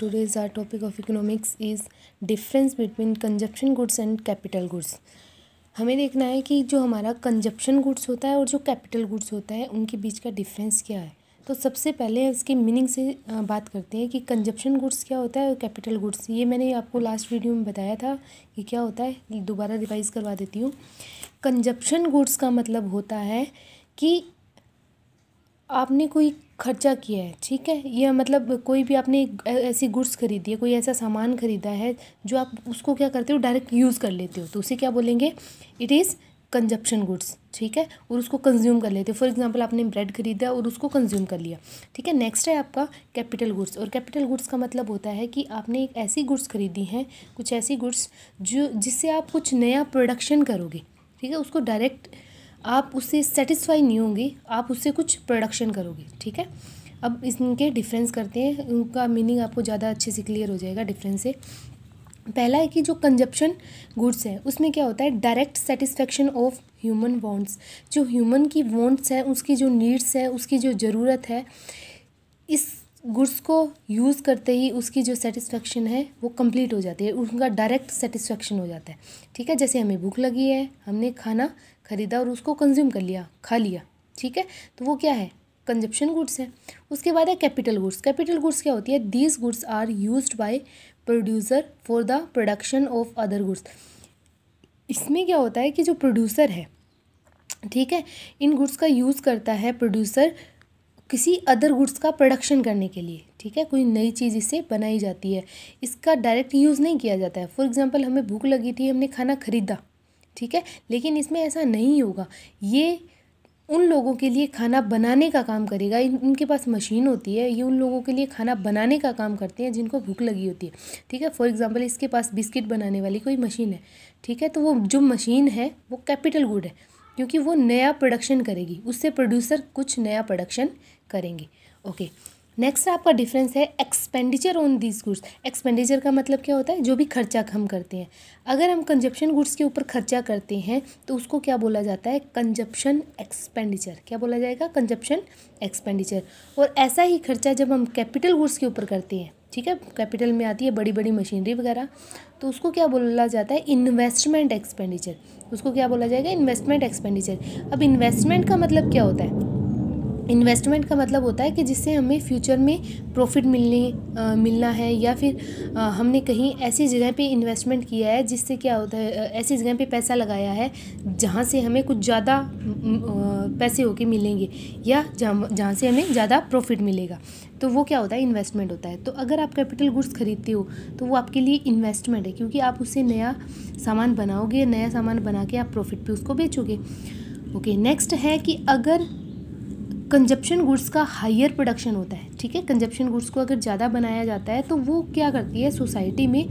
today's our topic of economics is difference between consumption goods and capital goods हमें देखना है कि जो हमारा कंजप्शन गुड्स होता है और जो कैपिटल गुड्स होता है उनके बीच का डिफरेंस क्या है तो सबसे पहले इसके मीनिंग से बात करते हैं कि कंजप्शन गुड्स क्या होता है और कैपिटल गुड्स ये मैंने आपको लास्ट वीडियो में बताया था कि क्या होता है दोबारा रिवाइज़ करवा देती हूँ कंजप्शन गुड्स का मतलब होता है कि आपने कोई खर्चा किया है ठीक है या मतलब कोई भी आपने ऐसी गुड्स खरीदी है कोई ऐसा सामान खरीदा है जो आप उसको क्या करते हो डायरेक्ट यूज़ कर लेते हो तो उसे क्या बोलेंगे इट इज़ कंजप्शन गुड्स ठीक है और उसको कंज्यूम कर लेते हो फॉर एग्जांपल आपने ब्रेड खरीदा और उसको कंज्यूम कर लिया ठीक है नेक्स्ट है आपका कैपिटल गुड्स और कैपिटल गुड्स का मतलब होता है कि आपने एक ऐसी गुड्स खरीदी हैं कुछ ऐसी गुड्स जो जिससे आप कुछ नया प्रोडक्शन करोगे ठीक है उसको डायरेक्ट आप उससे सेटिस्फाई नहीं होंगे आप उससे कुछ प्रोडक्शन करोगे ठीक है अब इनके डिफरेंस करते हैं उनका मीनिंग आपको ज़्यादा अच्छे से क्लियर हो जाएगा डिफरेंस से पहला है कि जो कंजप्शन गुड्स हैं उसमें क्या होता है direct satisfaction of human wants जो ह्यूमन की वॉन्ट्स हैं उसकी जो नीड्स है उसकी जो ज़रूरत है इस गुड्स को यूज़ करते ही उसकी जो सेटिस्फेक्शन है वो कंप्लीट हो जाती है उनका डायरेक्ट सेटिस्फेक्शन हो जाता है ठीक है जैसे हमें भूख लगी है हमने खाना ख़रीदा और उसको कंज्यूम कर लिया खा लिया ठीक है तो वो क्या है कंजप्शन गुड्स हैं उसके बाद है कैपिटल गुड्स कैपिटल गुड्स क्या होती है these goods are use by producer for the production of other goods इसमें क्या होता है कि जो प्रोड्यूसर है ठीक है इन गुड्स का यूज़ करता है प्रोड्यूसर किसी अदर गुड्स का प्रोडक्शन करने के लिए ठीक है कोई नई चीज़ इससे बनाई जाती है इसका डायरेक्ट यूज़ नहीं किया जाता है फॉर एग्ज़ाम्पल हमें भूख लगी थी हमने खाना खरीदा ठीक है लेकिन इसमें ऐसा नहीं होगा ये उन लोगों के लिए खाना बनाने का काम करेगा इन इनके पास मशीन होती है ये उन लोगों के लिए खाना बनाने का काम करते हैं जिनको भूख लगी होती है ठीक है फॉर एग्जांपल इसके पास बिस्किट बनाने वाली कोई मशीन है ठीक है तो वो जो मशीन है वो कैपिटल गुड है क्योंकि वो नया प्रोडक्शन करेगी उससे प्रोड्यूसर कुछ नया प्रोडक्शन करेंगे ओके नेक्स्ट आपका डिफरेंस है expenditure on this goods expenditure का मतलब क्या होता है जो भी खर्चा हम करते हैं अगर हम कंजप्शन गुड्स के ऊपर खर्चा करते हैं तो उसको क्या बोला जाता है कंजप्शन एक्सपेंडिचर क्या बोला जाएगा कंजप्शन एक्सपेंडिचर और ऐसा ही खर्चा जब हम कैपिटल गुड्स के ऊपर करते हैं ठीक है कैपिटल में आती है बड़ी बड़ी मशीनरी वगैरह तो उसको क्या बोला जाता है इन्वेस्टमेंट एक्सपेंडिचर उसको क्या बोला जाएगा इन्वेस्टमेंट एक्सपेंडिचर अब इन्वेस्टमेंट का मतलब क्या होता है इन्वेस्टमेंट का मतलब होता है कि जिससे हमें फ्यूचर में प्रॉफिट मिलने आ, मिलना है या फिर आ, हमने कहीं ऐसी जगह पे इन्वेस्टमेंट किया है जिससे क्या होता है ऐसी जगह पे पैसा लगाया है जहाँ से हमें कुछ ज़्यादा पैसे होके मिलेंगे या जहाँ जहाँ से हमें ज़्यादा प्रॉफिट मिलेगा तो वो क्या होता है इन्वेस्टमेंट होता है तो अगर आप कैपिटल गुड्स खरीदते हो तो वो आपके लिए इन्वेस्टमेंट है क्योंकि आप उससे नया सामान बनाओगे नया सामान बना के आप प्रॉफिट पे उसको बेचोगे ओके नेक्स्ट है कि अगर कंजप्शन गुड्स का हायर प्रोडक्शन होता है ठीक है कंजप्शन गुड्स को अगर ज़्यादा बनाया जाता है तो वो क्या करती है सोसाइटी में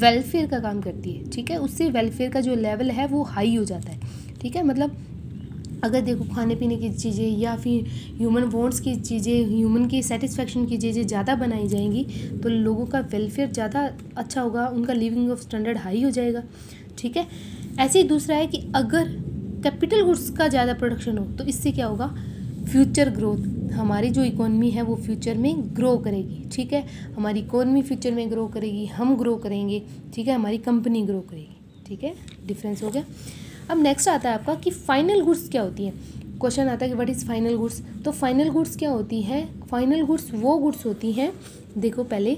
वेलफेयर का काम करती है ठीक है उससे वेलफेयर का जो लेवल है वो हाई हो जाता है ठीक है मतलब अगर देखो खाने पीने की चीज़ें या फिर ह्यूमन वॉन्ट्स की चीज़ें ह्यूमन की सेटिस्फेक्शन की चीज़ें ज़्यादा बनाई जाएंगी तो लोगों का वेलफेयर ज़्यादा अच्छा होगा उनका लिविंग ऑफ स्टैंडर्ड हाई हो जाएगा ठीक है ऐसे ही दूसरा है कि अगर कैपिटल गुड्स का ज़्यादा प्रोडक्शन हो तो इससे क्या होगा फ्यूचर ग्रोथ हमारी जो इकोनमी है वो फ्यूचर में ग्रो करेगी ठीक है हमारी इकोनमी फ्यूचर में ग्रो करेगी हम ग्रो करेंगे ठीक है हमारी कंपनी ग्रो करेगी ठीक है डिफरेंस हो गया अब नेक्स्ट आता है आपका कि फाइनल गुड्स क्या होती है क्वेश्चन आता है कि व्हाट इज़ फाइनल गुड्स तो फाइनल गुड्स क्या होती है फाइनल गुड्स वो गुड्स होती हैं देखो पहले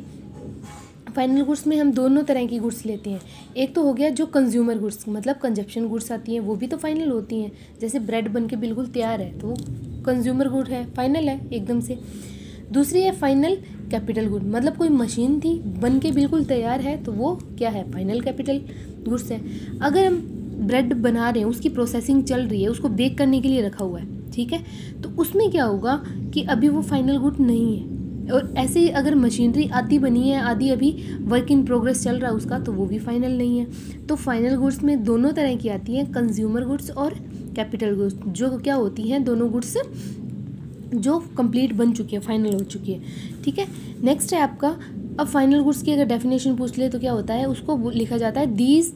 फाइनल गुड्स में हम दोनों तरह की गुड्स लेते हैं एक तो हो गया जो कंज्यूमर गुड्स मतलब कंजप्शन गुड्स आती हैं वो भी तो फाइनल होती हैं जैसे ब्रेड बन के बिल्कुल तैयार है तो कंज्यूमर गुड है फाइनल है एकदम से दूसरी है फाइनल कैपिटल गुड मतलब कोई मशीन थी बन के बिल्कुल तैयार है तो वो क्या है फाइनल कैपिटल गुड्स है अगर हम ब्रेड बना रहे हैं उसकी प्रोसेसिंग चल रही है उसको बेक करने के लिए रखा हुआ है ठीक है तो उसमें क्या होगा कि अभी वो फाइनल गुड नहीं है और ऐसे ही अगर मशीनरी आधी बनी है आधी अभी वर्क इन प्रोग्रेस चल रहा है उसका तो वो भी फाइनल नहीं है तो फाइनल गुड्स में दोनों तरह की आती हैं कंज्यूमर गुड्स और कैपिटल गुड्स जो क्या होती हैं दोनों गुड्स जो कंप्लीट बन चुकी है फाइनल हो चुकी है ठीक है नेक्स्ट है आपका अब फाइनल गुड्स की अगर डेफिनेशन पूछ ले तो क्या होता है उसको लिखा जाता है these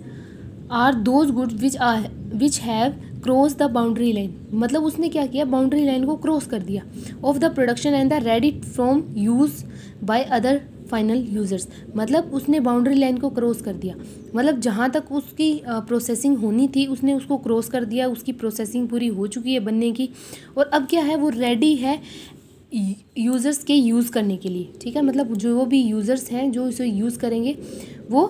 are those goods which are which have cross the boundary line मतलब उसने क्या किया बाउंड्री लाइन को क्रॉस कर दिया of the production and the ready from use by other final users मतलब उसने बाउंड्री लाइन को क्रॉस कर दिया मतलब जहाँ तक उसकी प्रोसेसिंग होनी थी उसने उसको क्रॉस कर दिया उसकी प्रोसेसिंग पूरी हो चुकी है बनने की और अब क्या है वो रेडी है यूज़र्स के यूज़ करने के लिए ठीक है मतलब जो भी यूज़र्स हैं जो इसे यूज़ करेंगे वो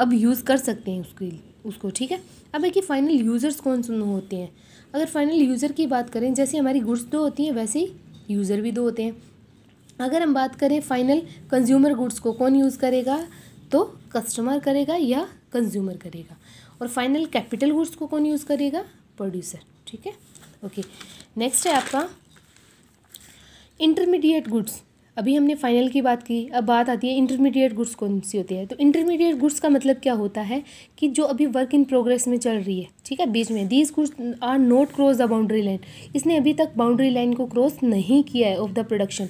अब यूज़ कर सकते हैं उसके उसको ठीक है अब है कि फाइनल यूज़र्स कौन सुन होते हैं अगर फाइनल यूज़र की बात करें जैसे हमारी गुड्स दो होती हैं वैसे ही यूज़र भी दो होते हैं अगर हम बात करें फाइनल कंज्यूमर गुड्स को कौन यूज़ करेगा तो कस्टमर करेगा या कंज्यूमर करेगा और फाइनल कैपिटल गुड्स को कौन यूज़ करेगा प्रोड्यूसर ठीक है ओके नेक्स्ट है आपका इंटरमीडिएट गुड्स अभी हमने फाइनल की बात की अब बात आती है इंटरमीडिएट गुड्स कौन सी होती है तो इंटरमीडिएट गुड्स का मतलब क्या होता है कि जो अभी वर्क इन प्रोग्रेस में चल रही है ठीक है बीच में these goods are not cross the boundary line इसने अभी तक बाउंड्री लाइन को क्रॉस नहीं किया है of the production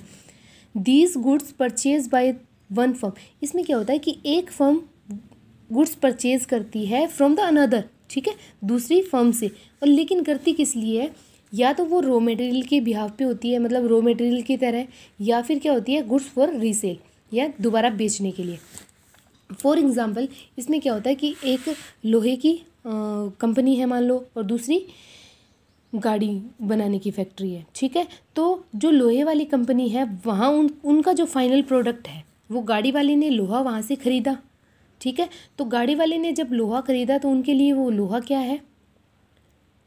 these goods purchase by one firm इसमें क्या होता है कि एक फर्म गुड्स परचेज करती है फ्रॉम द अनदर ठीक है दूसरी फर्म से और लेकिन करती किस लिए है या तो वो रो मटेरियल के बिहाव पे होती है मतलब रो मटेरियल की तरह या फिर क्या होती है गुड्स फॉर रीसेल या दोबारा बेचने के लिए फॉर एग्ज़ाम्पल इसमें क्या होता है कि एक लोहे की कंपनी है मान लो और दूसरी गाड़ी बनाने की फैक्ट्री है ठीक है तो जो लोहे वाली कंपनी है वहाँ उन उनका जो फाइनल प्रोडक्ट है वो गाड़ी वाले ने लोहा वहाँ से ख़रीदा ठीक है तो गाड़ी वाले ने जब लोहा ख़रीदा तो उनके लिए वो लोहा क्या है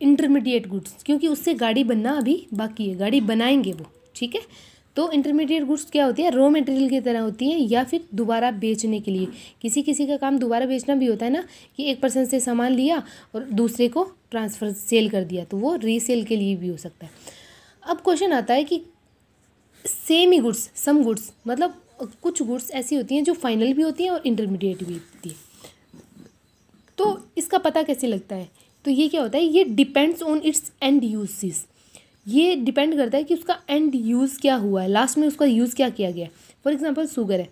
इंटरमीडिएट गुड्स क्योंकि उससे गाड़ी बनना अभी बाकी है गाड़ी बनाएंगे वो ठीक है तो इंटरमीडिएट गुड्स क्या होती है रॉ मटेरियल की तरह होती है या फिर दोबारा बेचने के लिए किसी किसी का काम दोबारा बेचना भी होता है ना कि एक पर्सन से सामान लिया और दूसरे को ट्रांसफ़र सेल कर दिया तो वो रीसेल के लिए भी हो सकता है अब क्वेश्चन आता है कि सेम ही गुड्स सम गुड्स मतलब कुछ गुड्स ऐसी होती हैं जो फाइनल भी होती हैं और इंटरमीडिएट भी होती है तो इसका पता कैसे लगता है तो ये क्या होता है ये depends on its end uses ये डिपेंड करता है कि उसका एंड यूज़ क्या हुआ है लास्ट में उसका यूज़ क्या किया गया फॉर एग्ज़ाम्पल सुगर है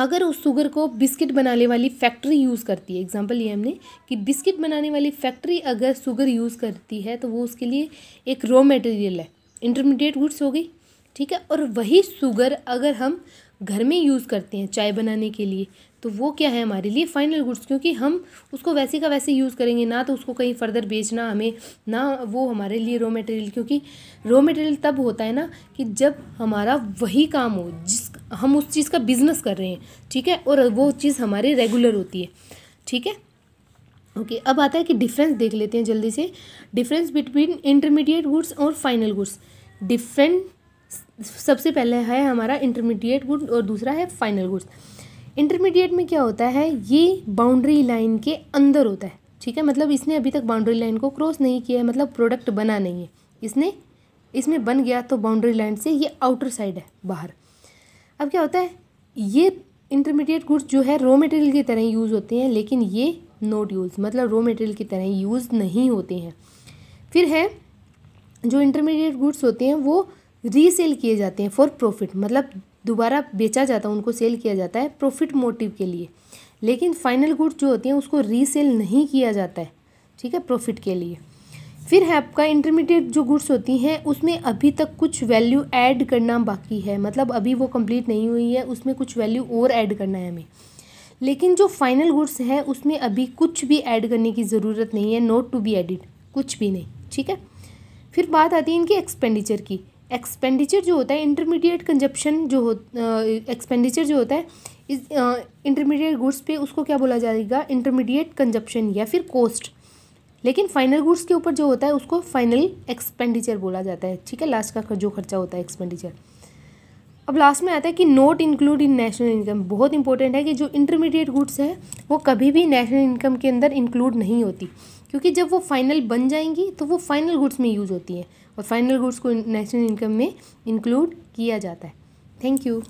अगर उस सुगर को बिस्किट बनाने वाली फैक्ट्री यूज़ करती है एग्जाम्पल ये हमने कि बिस्किट बनाने वाली फैक्ट्री अगर सुगर यूज़ करती है तो वो उसके लिए एक रॉ मटेरियल है इंटरमीडिएट गुड्स हो गई ठीक है और वही शुगर अगर हम घर में यूज़ करते हैं चाय बनाने के लिए तो वो क्या है हमारे लिए फाइनल गुड्स क्योंकि हम उसको वैसे का वैसे यूज़ करेंगे ना तो उसको कहीं फर्दर बेचना हमें ना वो हमारे लिए रॉ मटेरियल क्योंकि रॉ मटेरियल तब होता है ना कि जब हमारा वही काम हो जिस हम उस चीज़ का बिज़नेस कर रहे हैं ठीक है और वो चीज़ हमारे रेगुलर होती है ठीक है ओके अब आता है कि डिफरेंस देख लेते हैं जल्दी से डिफरेंस बिटवीन इंटरमीडिएट गुड्स और फाइनल गुड्स डिफरेंट सबसे पहले है हमारा इंटरमीडिएट गुड और दूसरा है फाइनल गुड्स इंटरमीडिएट में क्या होता है ये बाउंड्री लाइन के अंदर होता है ठीक है मतलब इसने अभी तक बाउंड्री लाइन को क्रॉस नहीं किया है मतलब प्रोडक्ट बना नहीं है इसने इसमें बन गया तो बाउंड्री लाइन से ये आउटर साइड है बाहर अब क्या होता है ये इंटरमीडिएट गुड्स जो है रॉ मटेरियल की तरह यूज़ होते हैं लेकिन ये नोट यूज़ मतलब रॉ मटेरियल की तरह यूज़ नहीं होते हैं फिर है जो इंटरमीडिएट गुड्स होते हैं वो रीसेल किए जाते हैं फॉर प्रॉफिट मतलब दोबारा बेचा जाता है उनको सेल किया जाता है प्रॉफिट मोटिव के लिए लेकिन फाइनल गुड्स जो होती हैं उसको रीसेल नहीं किया जाता है ठीक है प्रॉफिट के लिए फिर है आपका इंटरमीडिएट जो गुड्स होती हैं उसमें अभी तक कुछ वैल्यू ऐड करना बाकी है मतलब अभी वो कंप्लीट नहीं हुई है उसमें कुछ वैल्यू और ऐड करना है हमें लेकिन जो फाइनल गुड्स है उसमें अभी कुछ भी ऐड करने की ज़रूरत नहीं है नोट टू बी एडिट कुछ भी नहीं ठीक है फिर बात आती है इनके एक्सपेंडिचर की एक्सपेंडिचर जो होता है इंटरमीडिएट कंजप्शन जो हो एक्सपेंडिचर जो होता है इस इंटरमीडिएट गुड्स पे उसको क्या बोला जाएगा इंटरमीडिएट कंजप्शन या फिर कोस्ट लेकिन फाइनल गुड्स के ऊपर जो होता है उसको फाइनल एक्सपेंडिचर बोला जाता है ठीक है लास्ट का जो खर्चा होता है एक्सपेंडिचर अब लास्ट में आता है कि not include in national income बहुत इंपॉर्टेंट है कि जो इंटरमीडिएट गुड्स है वो कभी भी नेशनल इनकम के अंदर इंक्लूड नहीं होती क्योंकि जब वो फाइनल बन जाएंगी तो वो फाइनल गुड्स में यूज़ होती हैं और फाइनल गुड्स को नेशनल इनकम में इंक्लूड किया जाता है थैंक यू